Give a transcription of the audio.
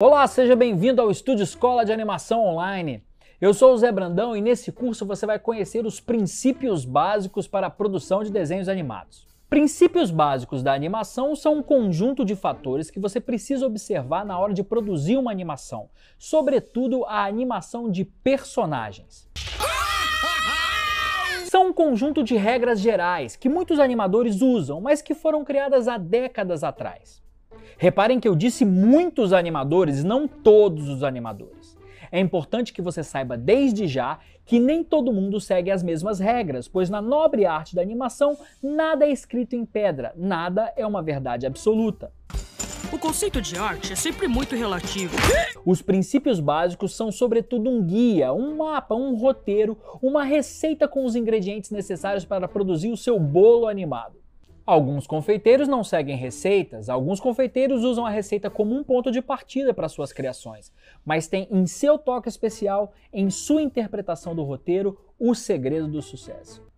Olá, seja bem-vindo ao Estúdio Escola de Animação Online. Eu sou o Zé Brandão e nesse curso você vai conhecer os princípios básicos para a produção de desenhos animados. Princípios básicos da animação são um conjunto de fatores que você precisa observar na hora de produzir uma animação, sobretudo a animação de personagens. São um conjunto de regras gerais que muitos animadores usam, mas que foram criadas há décadas atrás. Reparem que eu disse muitos animadores, não todos os animadores. É importante que você saiba desde já que nem todo mundo segue as mesmas regras, pois na nobre arte da animação nada é escrito em pedra, nada é uma verdade absoluta. O conceito de arte é sempre muito relativo. Os princípios básicos são, sobretudo, um guia, um mapa, um roteiro, uma receita com os ingredientes necessários para produzir o seu bolo animado. Alguns confeiteiros não seguem receitas, alguns confeiteiros usam a receita como um ponto de partida para suas criações, mas tem em seu toque especial, em sua interpretação do roteiro, o segredo do sucesso.